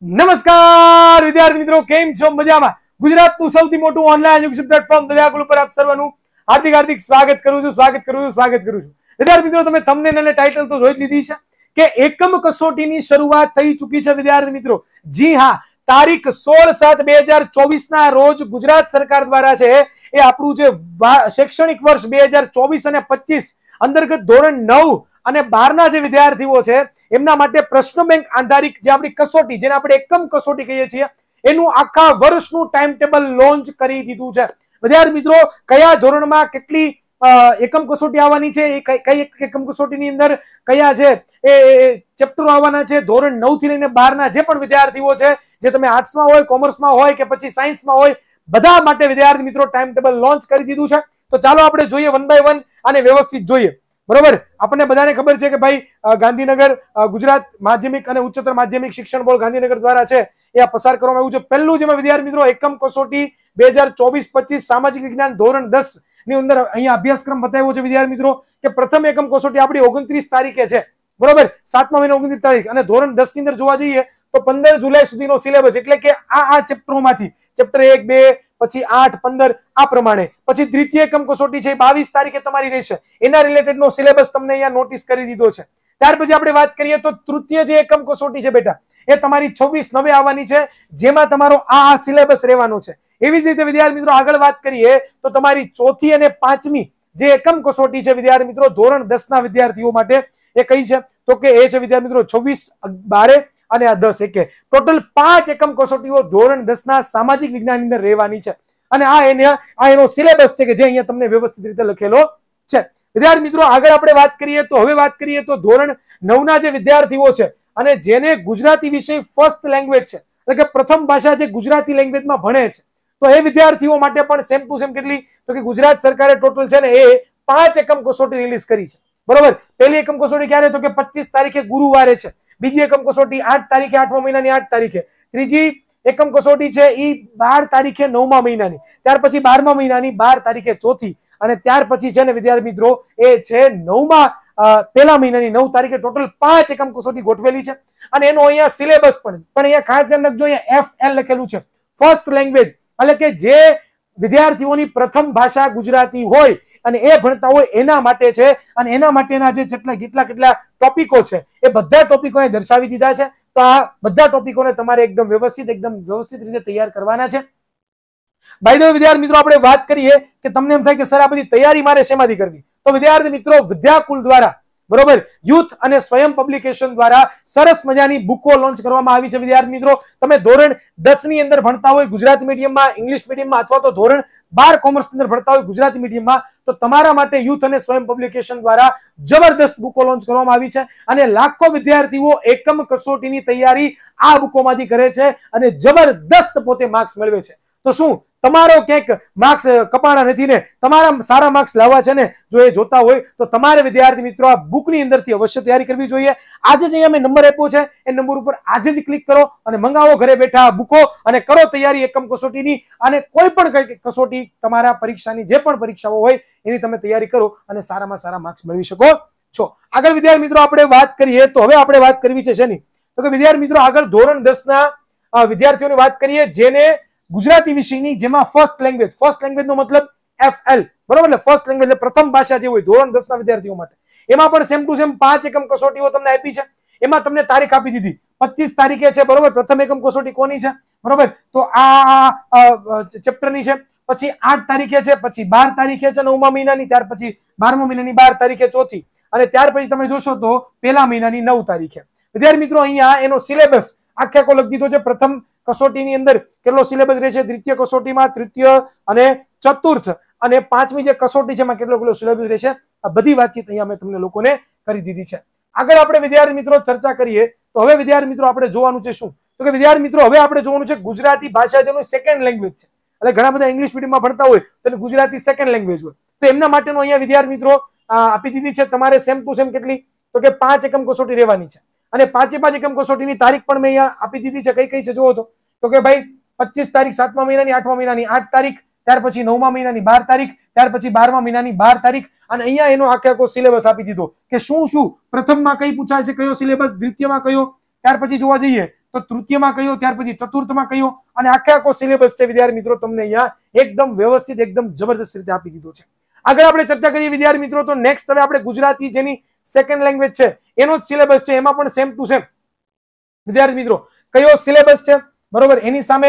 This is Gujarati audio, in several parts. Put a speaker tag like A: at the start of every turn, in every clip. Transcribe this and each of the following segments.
A: નમસ્કાર વિદ્યાર્થી મિત્રો કેમ છો મજામાં ગુજરાતનું સૌથી મોટું ઓનલાઈન યુગ્સે પ્લેટફોર્મ વિદ્યાગુરુ પર આપ સર્વનું હાર્દિક હાર્દિક સ્વાગત કરું છું સ્વાગત કરું છું સ્વાગત કરું છું વિદ્યાર્થી મિત્રો તમે થમ્બનેલ અને ટાઇટલ તો જોઈ લીધી છે કે એકમ કસોટીની શરૂઆત થઈ ચૂકી છે વિદ્યાર્થી મિત્રો જી હા તારીખ 16/7/2024 ના રોજ ગુજરાત સરકાર દ્વારા છે એ આપણો જે શૈક્ષણિક વર્ષ 2024 અને 25 અંતર્ગત ધોરણ 9 અને 12 ના જે વિદ્યાર્થીઓ છે એના માટે પ્રશ્ન બેંક આંતરિક જે આપણે કસોટી જેના આપણે એકમ કસોટી કઈએ છે એનું આખા વર્ષનું ટાઈમ ટેબલ લોન્ચ કરી દીધું છે વિદ્યાર્થી મિત્રો કયા ધોરણમાં કેટલી એકમ કસોટી આવવાની છે એ કઈ એકમ કસોટી ની અંદર કયા છે એ ચેપ્ટર આવવાના છે ધોરણ 9 થી લઈને 12 ના જે પણ વિદ્યાર્થીઓ છે જે તમે આર્ટ્સ માં હોય કોમર્સ માં હોય કે પછી સાયન્સ માં હોય બધા માટે વિદ્યાર્થી મિત્રો ટાઈમ ટેબલ લોન્ચ કરી દીધું છે તો ચાલો આપણે જોઈએ 1 બાય 1 અને વ્યવસ્થિત જોઈએ બરોબર આપણને બધાને ખબર છે કે ભાઈ ગાંધીનગર ગુજરાત માધ્યમિક અને ઉચ્ચતર માધ્યમિક શિક્ષણ બોર્ડ ગાંધીનગર દ્વારા છે એ આ પસાર કરવામાં આવ્યું છે પહેલું જેમાં વિદ્યાર્થી મિત્રો એકમ કસોટી બે હજાર ચોવીસ પચીસ સામાજિક વિજ્ઞાન ધોરણ દસ ની અંદર અહીંયા અભ્યાસક્રમ બતાવ્યો છે વિદ્યાર્થી મિત્રો કે પ્રથમ એકમ કસોટી આપણી ઓગણત્રીસ તારીખે છે બરોબર સાતમા મહિના ઓગણત્રીસ તારીખ અને ધોરણ દસ ની અંદર જોવા જઈએ તો પંદર જુલાઈ સુધીનો સિલેબસ એટલે કે આ આ ચેપ્ટરોમાંથી ચેપ્ટર એક બે પછી 8 15 આ પ્રમાણે પછી ત્રીજી એકમ કસોટી છે 22 તારીખે તમારી રહેશે એના રિલેટેડ નો સિલેબસ તમને અહીંયા નોટિસ કરી દીધો છે ત્યાર પછી આપણે વાત કરીએ તો તૃતીય જે એકમ કસોટી છે બેટા એ તમારી 26 નવે આવવાની છે જેમાં તમારો આ સિલેબસ રહેવાનો છે એવી જ રીતે વિદ્યાર્થી મિત્રો આગળ વાત કરીએ તો તમારી ચોથી અને પાંચમી જે એકમ કસોટી છે વિદ્યાર્થી મિત્રો ધોરણ 10 ના વિદ્યાર્થીઓ માટે એ કઈ છે તો કે એ છે વિદ્યાર્થી મિત્રો 26 12 અને આ દસ એકે ટોટલ પાંચ એકમ કસોટીઓ ધોરણ દસના સામાજિક વિજ્ઞાનની અંદર રહેવાની છે અને આ એને આ એનો સિલેબસ છે કે જે અહીંયા તમને વ્યવસ્થિત રીતે લખેલો છે વિદ્યાર્થી મિત્રો આગળ આપણે વાત કરીએ તો હવે વાત કરીએ તો ધોરણ નવના જે વિદ્યાર્થીઓ છે અને જેને ગુજરાતી વિષય ફર્સ્ટ લેંગ્વેજ છે એટલે કે પ્રથમ ભાષા જે ગુજરાતી લેંગ્વેજમાં ભણે છે તો એ વિદ્યાર્થીઓ માટે પણ સેમ ટુ સેમ કેટલી તો કે ગુજરાત સરકારે ટોટલ છે ને એ પાંચ એકમ કસોટી રિલીઝ કરી છે બરોબર પહેલી એકમ કસોટી ક્યારે તો કે 25 તારીખે ગુરુવારે છે બીજી એકમ કસોટી 8 તારીખે 8મા મહિનાની 8 તારીખે ત્રીજી એકમ કસોટી છે ઈ 12 તારીખે 9મા મહિનાની ત્યાર પછી 12મા મહિનાની 12 તારીખે ચોથી અને ત્યાર પછી છે ને વિદ્યાર્થી મિત્રો એ છે 9મા પહેલા મહિનાની 9 તારીખે ટોટલ 5 એકમ કસોટી ગોઠવેલી છે અને એનો અહીંયા સિલેબસ પણ પણ અહીંયા ખાસ ધ્યાનક જોઈએ F L લખેલું છે ફર્સ્ટ લેંગ્વેજ એટલે કે જે વિદ્યાર્થીઓની પ્રથમ ભાષા ગુજરાતી હોય અને એ ભણતા હોય એના માટે છે અને એના માટેના જે કેટલા કેટલા કેટલા ટોપિકો છે એ બધા ટોપિકો અહીં દર્શાવી દીધા છે તો આ બધા ટોપિકોને તમારે એકદમ વ્યવસ્થિત એકદમ વ્યવસ્થિત રીતે તૈયાર કરવાના છે બાય ધ વે વિદ્યાર્થી મિત્રો આપણે વાત કરીએ કે તમને એમ થાય કે સર આ બધી તૈયારી મારે શેમાધી કરવી તો વિદ્યાર્થી મિત્રો વિદ્યાકુલ દ્વારા બરોબર યુથ અને સ્વયં પબ્લિકેશન દ્વારા સરસ મજાની બુકો લોન્ચ કરવામાં આવી છે વિદ્યાર્થી મિત્રો તમે ધોરણ 10 ની અંદર ભણતા હોય ગુજરાત મીડિયમ માં ઇંગ્લિશ મીડિયમ માં આટવા તો ધોરણ 12 કોમર્સ ની અંદર ભણતા હોય ગુજરાતી મીડિયમ માં તો તમારા માટે યુથ અને સ્વયં પબ્લિકેશન દ્વારા જબરદસ્ત બુકો લોન્ચ કરવામાં આવી છે અને લાખો વિદ્યાર્થીઓ એકમ કસોટી ની તૈયારી આ બુકોમાંથી કરે છે અને જબરદસ્ત પોતે માર્ક્સ મળવે છે તો શું તમારો કેક માર્ક્સ કપાડા નથી ને તમારો sara marks લાવવા છે ને જો એ જોતા હોય તો તમારે વિદ્યાર્થી મિત્રો આ બુક ની અંદર થી અવશ્ય તૈયારી કરવી જોઈએ આજ જ અહીંયા મે નંબર આપ્યો છે એ નંબર ઉપર આજ જ ક્લિક કરો અને મંગાવો ઘરે બેઠા બુકો અને કરો તૈયારી એકમ કસોટી ની અને કોઈ પણ કઈ કસોટી તમારા પરીક્ષા ની જે પણ પરીક્ષા હોય એની તમે તૈયારી કરો અને sara માં sara માર્ક્સ મેળવી શકો છો આગળ વિદ્યાર્થી મિત્રો આપણે વાત કરીએ તો હવે આપણે વાત કરવી છે છે ને તો કે વિદ્યાર્થી મિત્રો આગળ ધોરણ 10 ના વિદ્યાર્થીઓની વાત કરીએ જેને ગુજરાતી વિષયની જે માં ફર્સ્ટ લેંગ્વેજ ફર્સ્ટ લેંગ્વેજ નો મતલબ એફ એલ બરોબર ને ફર્સ્ટ લેંગ્વેજ ને પ્રથમ ભાષા જે હોય ધોરણ 10 ના વિદ્યાર્થીઓ માટે એમાં પણ સેમ ટુ સેમ 5 એકમ કસોટીઓ તમને આપી છે એમાં તમને તારીખ આપી દીધી 25 તારીખે છે બરોબર પ્રથમ એકમ કસોટી કોની છે બરોબર તો આ ચેપ્ટર ની છે પછી 8 તારીખે છે પછી 12 તારીખે છે અને ઉમા મહિનાની ત્યાર પછી 12મો મહિનાની 12 તારીખે ચોથી અને ત્યાર પછી તમે જોશો તો પહેલા મહિનાની 9 તારીખે વિદ્યાર્થી મિત્રો અહીંયા એનો સિલેબસ આખા કોલક દીધો છે પ્રથમ કસોટી ની અંદર કેટલો સિલેબસ રહે છે દ્રિત્ય કસોટી માં તૃતીય અને ચતુર્થ અને પાંચમી જે કસોટી છે માં કેટલો કેટલો સિલેબસ રહે છે આ બધી વાત જે તો અહીંયા મે તમને લોકો ને કરી દીધી છે આગળ આપણે વિદ્યાર્થી મિત્રો ચર્ચા કરીએ તો હવે વિદ્યાર્થી મિત્રો આપણે જોવાનું છે શું તો કે વિદ્યાર્થી મિત્રો હવે આપણે જોવાનું છે ગુજરાતી ભાષા જેનો સેકન્ડ લેંગ્વેજ છે એટલે ઘણા બધા ઇંગ્લિશ મીડિયમ માં ભણતા હોય અને ગુજરાતી સેકન્ડ લેંગ્વેજ હોય તો એના માટેનું અહીંયા વિદ્યાર્થી મિત્રો આપી દીધી છે તમારે સેમ ટુ સેમ કેટલી તો કે 5 એકમ કસોટી રહેવાની છે અને પાંચે પાંચ એકમ કસોટીની તારીખ પણ મેં અહીંયા આપી દીધી છે કઈ કઈ છે જોવો તો તો કે ભાઈ 25 તારીખ 7મા મહિનાની 8મા મહિનાની 8 તારીખ ત્યાર પછી 9મા મહિનાની 12 તારીખ ત્યાર પછી 12મા મહિનાની 12 તારીખ અને અહીંયા એનો આખે આખો સિલેબસ આપી દીધો કે શું શું પ્રથમમાં કઈ પૂછાય છે કયો સિલેબસ દ્વિતીયામાં કયો ત્યાર પછી જોવા જોઈએ તો તૃતીયામાં કયો ત્યાર પછી ચતુર્થમાં કયો અને આખે આખો સિલેબસ છે વિદ્યાર્થી મિત્રો તમને અહીંયા એકદમ વ્યવસ્થિત એકદમ જબરદસ્ત રીતે આપી દીધો છે આગળ આપણે ચર્ચા કરીએ વિદ્યાર્થી મિત્રો તો નેક્સ્ટ હવે આપણે ગુજરાતી જેની સેકન્ડ લેંગ્વેજ છે એનો સિલેબસ છે એમાં પણ સેમ ટુ સેમ વિદ્યાર્થી મિત્રો કયો સિલેબસ છે બરોબર એની સામે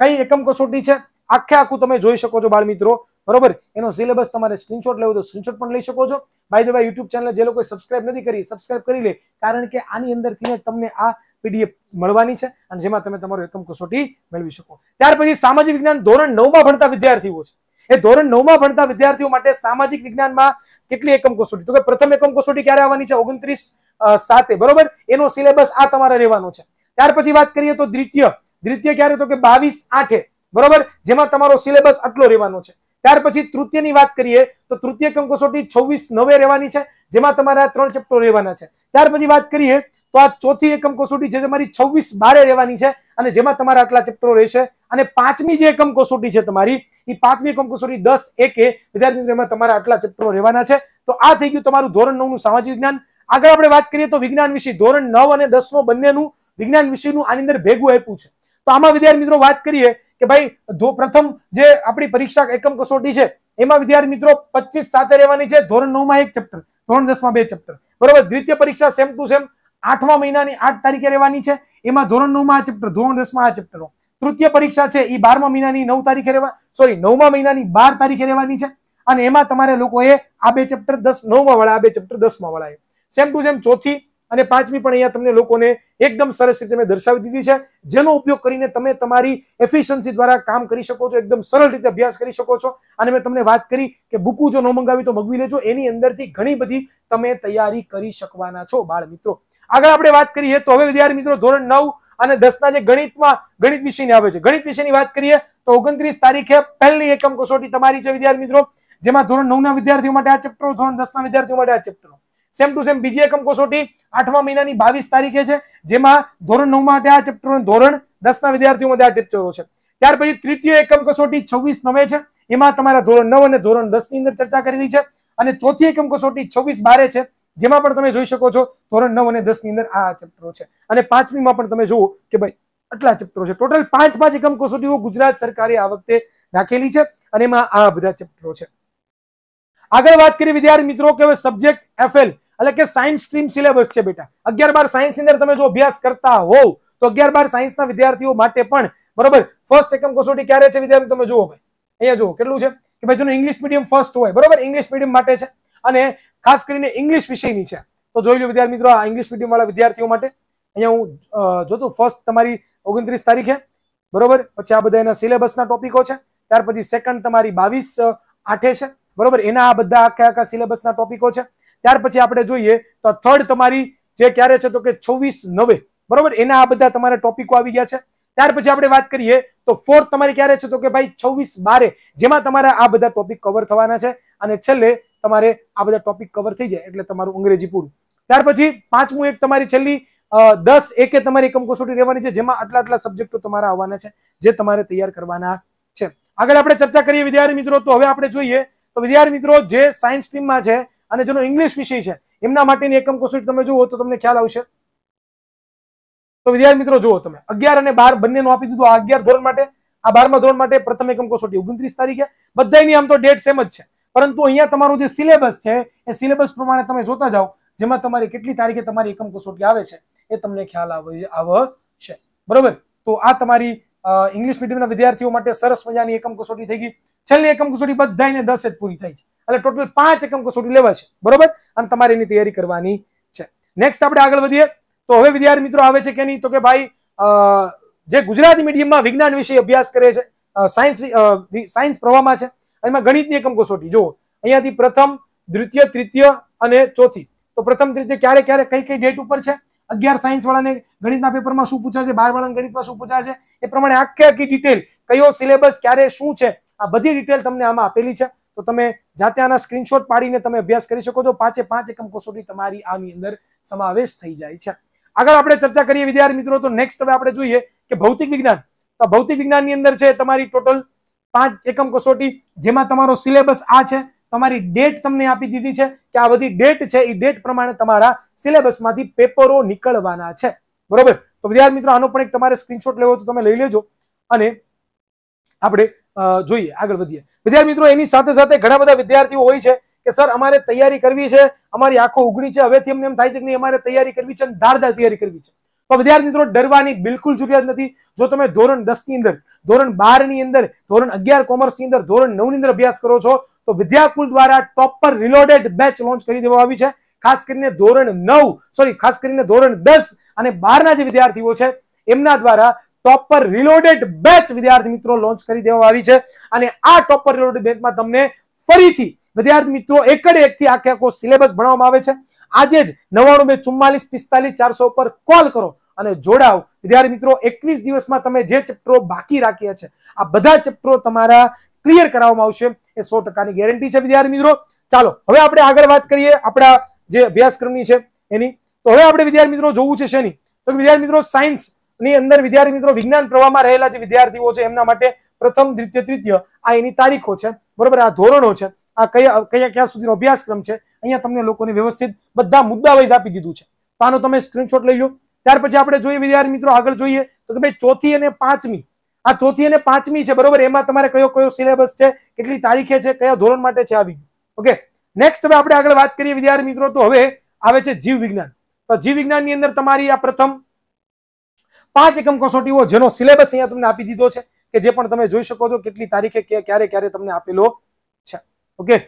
A: કઈ એકમ કસોટી છે આખે આખો તમે જોઈ શકો છો બાળ મિત્રો બરોબર એનો સિલેબસ તમારે સ્ક્રીનશોટ લેવો તો સ્ક્રીનશોટ પણ લઈ શકો છો by the way YouTube channel જે લોકો સબ્સ્ક્રાઇબ નથી કરી સબ્સ્ક્રાઇબ કરી લે કારણ કે આની અંદરથીને તમને આ PDF મળવાની છે અને જેમાં તમને તમારો એકમ કસોટી મળી વિ શકો ત્યાર પછી સામાજિક વિજ્ઞાન ધોરણ 9મા ભણતા વિદ્યાર્થીઓ છે એ ધોરણ 9મા ભણતા વિદ્યાર્થીઓ માટે સામાજિક વિજ્ઞાનમાં કેટલી એકમ કસોટી તો કે પ્રથમ એકમ કસોટી ક્યારે આવવાની છે 29 અ 7 બરોબર એનો સિલેબસ આ તમારે લેવાનો છે ત્યાર પછી વાત કરીએ તો દ્વિતીય દ્વિતીય ગ્યારે તો કે 22 8 છે બરોબર જેમાં તમારો સિલેબસ આટલો લેવાનો છે ત્યાર પછી તૃતીયની વાત કરીએ તો તૃતીય કમકોષટી 26 90 રહેવાની છે જેમાં તમારે ત્રણ ચેપ્ટરો લેવાના છે ત્યાર પછી વાત કરીએ તો આ ચોથી એકમ કોષટી છે જે મારી 26 12 રહેવાની છે અને જેમાં તમારો આટલા ચેપ્ટરો રહેશે અને પાંચમી જે એકમ કોષટી છે તમારી ઈ પાંચમી કમકોષટી 10 1 છે વિદ્યાર્થીઓમાં તમારો આટલા ચેપ્ટરો લેવાના છે તો આ થઈ ગયું તમારું ધોરણ 9 નું સામાજિક વિજ્ઞાન આગર આપણે વાત કરીએ તો વિજ્ઞાન વિષય ધોરણ 9 અને 10 મો બંનેનું વિજ્ઞાન વિષયનું આની અંદર ભેગું આયું છે તો આમાં વિદ્યાર્થી મિત્રો વાત કરીએ કે ભાઈ ધોરણ પ્રથમ જે આપણી પરીક્ષા એકમ કસોટી છે એમાં વિદ્યાર્થી મિત્રો 25 સાતે રહેવાની છે ધોરણ 9 માં એક ચેપ્ટર ધોરણ 10 માં બે ચેપ્ટર બરાબર દ્વિતીય પરીક્ષા સેમ ટુ સેમ આઠમા મહિનાની 8 તારીખે રહેવાની છે એમાં ધોરણ 9 માં ચેપ્ટર ધોરણ 10 માં ચેપ્ટર તૃતીય પરીક્ષા છે એ 12મા મહિનાની 9 તારીખે રહેવા સોરી 9મા મહિનાની 12 તારીખે રહેવાની છે અને એમાં તમારે લોકોએ આ બે ચેપ્ટર 10 9માવાળા આ બે ચેપ્ટર 10માવાળા સેમ ટુ સેમ ચોથી અને પાંચમી પણ અહીંયા તમને લોકોએ એકદમ સરસ રીતે મે દર્શાવી દીધી છે જેનો ઉપયોગ કરીને તમે તમારી એફિશિયન્સી દ્વારા કામ કરી શકો છો એકદમ સરળ રીતે અભ્યાસ કરી શકો છો અને મે તમને વાત કરી કે બુકું જો ન મંગાવ્યું તો મગવી લેજો એની અંદરથી ઘણી બધી તમે તૈયારી કરી શકવાના છો બાળ મિત્રો આગળ આપણે વાત કરીએ તો હવે વિદ્યાર્થી મિત્રો ધોરણ 9 અને 10 ના જે ગણિતમાં ગણિત વિશેની આવે છે ગણિત વિશેની વાત કરીએ તો 29 તારીખે પહેલી એકમ કસોટી તમારી છે વિદ્યાર્થી મિત્રો જેમાં ધોરણ 9 ના વિદ્યાર્થીઓ માટે આ ચેપ્ટર ધોરણ 10 ના વિદ્યાર્થીઓ માટે આ ચેપ્ટર સેમ ટુ સેમ બીજી એકમ કસોટી આઠમા મહિનાની બાવીસ તારીખે છે જેમાં ધોરણ નવ માટે આ ચેપ્ટર ધોરણ દસના ના વિદ્યાર્થીઓ માટે આ ચેપ્ટરો છે ત્યાર પછી તૃતીય એકમ કસોટી છવ્વીસ નવે છે એમાં તમારા ધોરણ નવ અને ધોરણ દસ ની અંદર ચર્ચા કરેલી છે અને ચોથી એકમ કસોટી છવ્વીસ બારે છે જેમાં પણ તમે જોઈ શકો છો ધોરણ નવ અને દસ ની અંદર આ ચેપ્ટરો છે અને પાંચમીમાં પણ તમે જુઓ કે ભાઈ આટલા ચેપ્ટરો છે ટોટલ પાંચ પાંચ એકમ કસોટીઓ ગુજરાત સરકારે આ વખતે રાખેલી છે અને એમાં આ બધા ચેપ્ટરો છે अगर बात करी विद्यार्थी मित्रों के सबजेक्ट एफएल એટલે કે સાયન્સ સ્ટ્રીમ સિલેબસ છે બેટા 11 12 સાયન્સ ઇંદર તમે જો અભ્યાસ કરતા હો તો 11 12 સાયન્સ ના વિદ્યાર્થીઓ માટે પણ બરોબર ફર્સ્ટ એકમ કસોટી ક્યારે છે વિદ્યાર્થી તમે જુઓ ભાઈ અહિયાં જુઓ કેટલું છે કે ભાઈ જોનો ઇંગ્લિશ મીડિયમ ફર્સ્ટ હોય બરોબર ઇંગ્લિશ મીડિયમ માટે છે અને ખાસ કરીને ઇંગ્લિશ વિષયની છે તો જોઈ લો વિદ્યાર્થી મિત્રો આ ઇંગ્લિશ મીડિયમ વાળા વિદ્યાર્થીઓ માટે અહિયાં હું જો તો ફર્સ્ટ તમારી 29 તારીખે બરોબર પછી આ બધા એના સિલેબસ ના ટોપિકો છે ત્યાર પછી સેકન્ડ તમારી 22 આઠે છે બરોબર એના આ બધા આખા આકા સિલેબસના ટોપિકો છે ત્યાર પછી આપણે જોઈએ તો થર્ડ તમારી જે ક્યારે છે તો કે 26 90 બરોબર એના આ બધા તમારા ટોપિકો આવી ગયા છે ત્યાર પછી આપણે વાત કરીએ તો ફોર્થ તમારી ક્યારે છે તો કે ભાઈ 26 12 જેમાં તમારે આ બધા ટોપિક કવર થવાના છે અને છેલ્લે તમારે આ બધા ટોપિક કવર થઈ જાય એટલે તમારું અંગ્રેજી પૂર્ણ ત્યાર પછી પાંચમું એક તમારી છેલ્લી 10 એકે તમારી એકમ ગોસોટી રહેવાની છે જેમાં આટલા આટલા સબ્જેક્ટ તો તમારે આવવાના છે જે તમારે તૈયાર કરવાના છે આગળ આપણે ચર્ચા કરીએ વિદ્યાર્થી મિત્રો તો હવે આપણે જોઈએ તો વિદ્યાર્થી મિત્રો જે સાયન્સ સ્ટ્રીમ માં છે અને જેનો ઇંગ્લિશ વિષય છે એના માટેની એકમ કસોટી તમે જોવો તો તમને ખ્યાલ આવશે તો વિદ્યાર્થી મિત્રો જુઓ તમે 11 અને 12 બંનેનો આપી દીધો આ 11 ધોરણ માટે આ 12 માં ધોરણ માટે પ્રથમ એકમ કસોટી 29 તારીખે બધાયની આમ તો ડેડ સેમ જ છે પરંતુ અહીંયા તમારો જે સિલેબસ છે એ સિલેબસ પ્રમાણે તમે જોતા જાવ જેમાં તમારી કઈ તારીખે તમારી એકમ કસોટી આવે છે એ તમને ખ્યાલ આવવા છે બરોબર તો આ તમારી અંગ્રેજી મીડિયમના વિદ્યાર્થીઓ માટે સરસ મજાની એકમ કસોટી થઈ ગઈ છે. છેલ્લી એકમ કસોટી બધાયને 10 જ પૂરી થઈ છે. એટલે ટોટલ 5 એકમ કસોટી લેવા છે. બરોબર? અને તમારે એની તૈયારી કરવાની છે. નેક્સ્ટ આપણે આગળ વધીએ. તો હવે વિદ્યાર્થી મિત્રો આવે છે કે નહીં? તો કે ભાઈ અ જે ગુજરાતી મીડિયમમાં વિજ્ઞાન વિષય અભ્યાસ કરે છે, સાયન્સ સાયન્સ પ્રવાહમાં છે. એમાં ગણિતની એકમ કસોટી. જો અહીંયાથી પ્રથમ, દ્વિતીય, તૃતીય અને ચોથી. તો પ્રથમ ત્રીજે ક્યારે ક્યારે કઈ કઈ date ઉપર છે? 11 સાયન્સ વાળાને ગણિતના પેપરમાં શું પૂછાશે 12 વાળાને ગણિતમાં શું પૂછાશે એ પ્રમાણે આખી આખી ડિટેલ કયો સિલેબસ ક્યારે શું છે આ બધી ડિટેલ તમને આમાં આપેલી છે તો તમે જાતેના સ્ક્રીનશોટ પાડીને તમે અભ્યાસ કરી શકો તો પાંચે પાંચ એકમ કસોટી તમારી આની અંદર સમાવેશ થઈ જાય છે આગળ આપણે ચર્ચા કરીએ વિદ્યાર્થી મિત્રો તો નેક્સ્ટ હવે આપણે જોઈએ કે ભૌતિક વિજ્ઞાન તો ભૌતિક વિજ્ઞાનની અંદર છે તમારી ટોટલ પાંચ એકમ કસોટી જેમાં તમારો સિલેબસ આ છે તમારી ڈیٹ તમને આપી દીધી છે કે આ બધી ڈیٹ છે ઈ ڈیٹ પ્રમાણે તમારો સિલેબસમાંથી પેપરો નીકળવાના છે બરોબર તો વિદ્યાર્થી મિત્રો આનો પણ એક તમારો સ્ક્રીનશોટ લેવો તો તમે લઈ લેજો અને આપણે જોઈએ આગળ વધીએ વિદ્યાર્થી મિત્રો એની સાથે સાથે ઘણા બધા વિદ્યાર્થીઓ હોય છે કે સર અમારે તૈયારી કરવી છે અમારી આખો ઉગડી છે હવે થી અમનેમ થાય છે કે ની અમારે તૈયારી કરવી છે ધડધડ તૈયારી કરવી છે તો વિદ્યાર્થી મિત્રો ડરવાની બિલકુલ જરૂરિયાત નથી જો તમે ધોરણ દસની અંદર ધોરણ બારની અંદર ધોરણ અગિયાર કોમર્સની અંદર ધોરણ નવની અંદર અભ્યાસ કરો છો તો વિદ્યાકુલ દ્વારા ટોપ પર રિલોડેડ બેચ લોન્ચ કરી દેવામાં આવી છે ખાસ કરીને ધોરણ નવ સોરી ખાસ કરીને ધોરણ દસ અને બારના જે વિદ્યાર્થીઓ છે એમના દ્વારા ટોપર રિલોડેડ બેચ વિદ્યાર્થી મિત્રો લોન્ચ કરી દેવામાં આવી છે અને આ ટોપર રિલોડેડ બેચમાં તમને ફરીથી વિદ્યાર્થી મિત્રો એક જ એકથી આખે આખો સિલેબસ ભણાવવામાં આવે છે આજે જ 9924445400 પર કોલ કરો અને જોડાઓ વિદ્યાર્થી મિત્રો 21 દિવસમાં તમે જે ચેપ્ટરો બાકી રાખ્યા છે આ બધા ચેપ્ટરો તમાર ક્લિયર કરવામાં આવશે એ 100% ની ગેરંટી છે વિદ્યાર્થી મિત્રો ચાલો હવે આપણે આગળ વાત કરીએ આપણો જે અભ્યાસક્રમની છે એની તો હવે આપણે વિદ્યાર્થી મિત્રો જોવું છે શેની તો કે વિદ્યાર્થી મિત્રો સાયન્સ ની અંદર વિદ્યાર્થી મિત્રો વિજ્ઞાન પ્રવાહમાં રહેલા જે વિદ્યાર્થીઓ છે એમના માટે પ્રથમ દ્વિતીય તૃતીય આ એની તારીખો છે બરોબર આ ધોરણો છે આ કયા કયા સુધીનો અભ્યાસક્રમ છે અહીંયા તમને લોકોની વ્યવસ્થિત બધા મુદ્દા વાઇઝ આપી દીધું છે તાનો તમે સ્ક્રીનશોટ લઈ લો ત્યાર પછી આપણે જોઈએ વિદ્યાર્થી મિત્રો આગળ જોઈએ તો કે ભાઈ 4મી અને 5મી આ 4મી અને 5મી છે બરોબર એમાં તમારે કયો કયો સિલેબસ છે કેટલી તારીખે છે કયા ધોરણ માટે છે આવી ઓકે નેક્સ્ટ હવે આપણે આગળ વાત કરીએ વિદ્યાર્થી મિત્રો તો હવે આવે છે જીવ વિજ્ઞાન તો જીવ વિજ્ઞાનની અંદર તમારી આ પ્રથમ 5 એકમ કસોટીઓ જેનો સિલેબસ અહીંયા તમને આપી દીધો છે કે જે પણ તમે જોઈ શકો છો કેટલી તારીખે કે ક્યારે ક્યારે તમને આપેલા છે ઓકે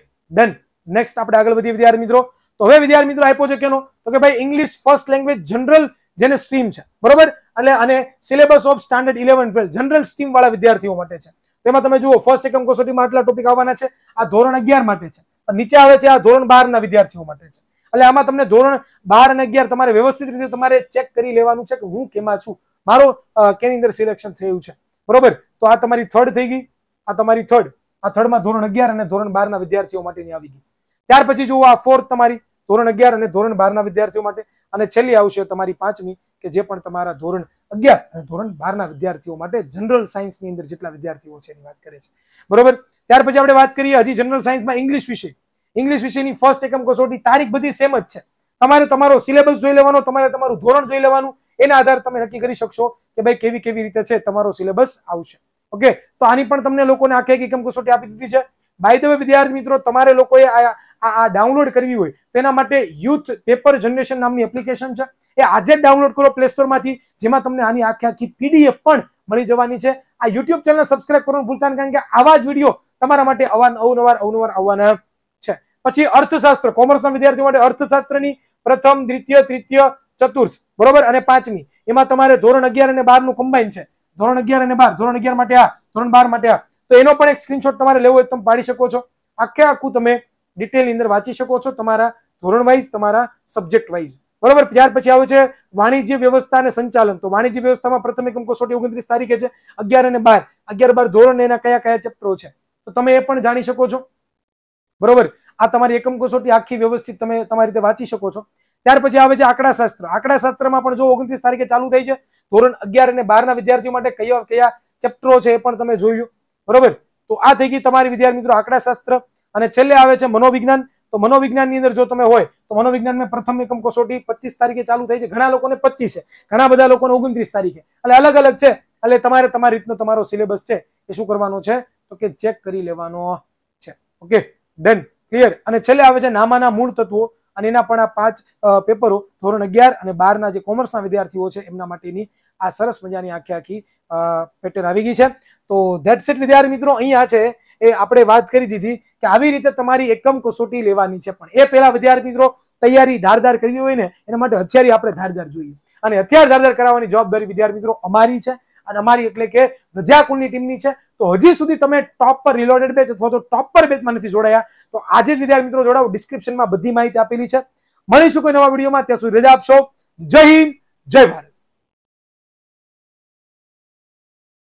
A: डन નેક્સ્ટ આપણે આગળ વધીએ વિદ્યાર્થી મિત્રો તો હવે વિદ્યાર્થી મિત્રો આપ્યો છે કેનો તો કે ભાઈ ઇંગ્લિશ ફર્સ્ટ લેંગ્વેજ જનરલ જેને સ્ટ્રીમ છે બરોબર એટલે અને syllabus of standard eleven twelve general stream વાળા વિદ્યાર્થીઓ માટે છે તેમાં તમે જુઓ ફર્સ્ટ એકમ કસોટીમાં આટલા ટોપિક આવવાના છે આ ધોરણ અગિયાર માટે છે નીચે આવે છે આ ધોરણ બારના વિદ્યાર્થીઓ માટે છે એટલે આમાં તમને ધોરણ બાર અને અગિયાર તમારે વ્યવસ્થિત રીતે તમારે ચેક કરી લેવાનું છે કે હું કેમાં છું મારો કેની અંદર સિલેક્શન થયું છે બરોબર તો આ તમારી થર્ડ થઈ ગઈ આ તમારી થર્ડ આ થર્ડમાં ધોરણ અગિયાર અને ધોરણ બારના વિદ્યાર્થીઓ માટેની આવી ગઈ ત્યાર પછી જો આ ફોર્થ તમારી ધોરણ 11 અને ધોરણ 12 ના વિદ્યાર્થીઓ માટે અને છેલ્લી આવશે તમારી પાંચમી કે જે પણ તમારું ધોરણ 11 અને ધોરણ 12 ના વિદ્યાર્થીઓ માટે જનરલ સાયન્સ ની અંદર જેટલા વિદ્યાર્થીઓ છે એની વાત કરે છે બરોબર ત્યાર પછી આપણે વાત કરીએ હજી જનરલ સાયન્સ માં ઇંગ્લિશ વિષય ઇંગ્લિશ વિષય ની ફર્સ્ટ એકમ કસોટી તારીખ બધી सेम જ છે તમારે તમારો સિલેબસ જોઈ લેવાનો તમારે તમારું ધોરણ જોઈ લેવાનું એના આધાર તમે નક્કી કરી શકશો કે ભાઈ કેવી કેવી રીતે છે તમારો સિલેબસ આવશે ઓકે તો આની પણ તમને લોકો ના કે એક એકમ કસોટી આપી દીધી છે બાય ધ વે વિદ્યાર્થી મિત્રો તમારે લોકોએ આ આા ડાઉનલોડ કરવી હોય તો એના માટે યુથ પેપર જનરેશન નામની એપ્લિકેશન છે એ આજે જ ડાઉનલોડ કરો પ્લે સ્ટોરમાંથી જેમાં તમને આની આખી આખી પીડીએ પણ મળી જવાની છે આ YouTube ચેનલને સબ્સ્ક્રાઇબ કરો ભૂલતા ન કે આવા જ વિડિયો તમારા માટે અવારનવાર અવારનવાર આવવાના છે પછી અર્થશાસ્ત્ર કોમર્સના વિદ્યાર્થીઓ માટે અર્થશાસ્ત્રની પ્રથમ દ્વિતીય તૃતીય ચતુર્થ બરોબર અને પાંચમી એમાં તમારે ધોરણ 11 અને 12 નું કમ્બાઈન છે ધોરણ 11 અને 12 ધોરણ 11 માટે આ ધોરણ 12 માટે તો એનો પણ એક સ્ક્રીનશોટ તમારે લેવો છે તમે પાડી શકો છો આખી આખું તમે डिटेल अंदर वाची શકો છો તમારું ધોરણ વાઇઝ તમારું સબ્જેક્ટ વાઇઝ બરોબર ત્યાર પછી આવે છે વાણિજ્ય વ્યવસ્થા અને સંચાલન તો વાણિજ્ય વ્યવસ્થામાં પ્રથમ એકમ કસોટી 29 તારીખે છે 11 અને 12 11 12 ધોરણના કયા કયા ચેપ્ટરો છે તો તમે એ પણ જાણી શકો છો બરોબર આ તમારી એકમ કસોટી આખી વ્યવસ્થિત તમે તમારી રીતે વાંચી શકો છો ત્યાર પછી આવે છે આંકડાશાસ્ત્ર આંકડાશાસ્ત્રમાં પણ જો 29 તારીખે ચાલુ થઈ છે ધોરણ 11 અને 12 ના વિદ્યાર્થીઓ માટે કયા કયા ચેપ્ટરો છે એ પણ તમે જોયું બરોબર તો આ થઈ ગઈ તમારી વિદ્યાર્થીઓ મિત્રો આંકડાશાસ્ત્ર અને છેલ્લે આવે છે મનોવિજ્ઞાન તો મનોવિજ્ઞાનની અંદર જો તમે હોય તો મનોવિજ્ઞાનમાં પ્રથમ એકમ કસોટી પચીસ તારીખે ચાલુ થઈ છે ઘણા લોકોને પચીસ છે ઘણા બધા લોકોને ઓગણત્રીસ તારીખે એટલે અલગ અલગ છે એટલે તમારે તમારી રીતનો તમારો સિલેબસ છે એ શું કરવાનો છે તો કે ચેક કરી લેવાનો છે ઓકે ડન ક્લિયર અને છેલ્લે આવે છે નામાના મૂળ તત્વો અને એના પણ આ પાંચ પેપરો ધોરણ અગિયાર અને બારના જે કોમર્સના વિદ્યાર્થીઓ છે એમના માટેની આ સરસ મજાની આખી આખી પેટર્ન આવી ગઈ છે તો ધેટ ઇટ વિદ્યાર્થી મિત્રો અહીંયા છે એ આપણે વાત કરી દીધી કે આબી રીતે તમારી એકમ કસોટી લેવાની છે પણ એ પહેલા વિદ્યા વિદ્યાર્થીઓ તૈયારી ધારદાર કરી હોય ને એ માટે હથિયારી આપણે ધારદાર જોઈએ અને હથિયાર ધારદાર કરાવવાની જવાબદારી વિદ્યા વિદ્યાર્થીઓ અમારી છે અને અમારી એટલે કે વિદ્યાકુલની ટીમની છે તો હજી સુધી તમે ટોપ પર રીલોડેડ બેચ અથવા તો ટોપર બેચ માં નથી જોડાયા તો આજે જ વિદ્યા વિદ્યાર્થીઓ જોડાઓ ડિસ્ક્રિપ્શન માં બધી માહિતી આપેલી છે મળીશું કોઈ નવા વિડિયો માં ત્યાં સુધી રજા આપશો જય હિન્દ જય ભારત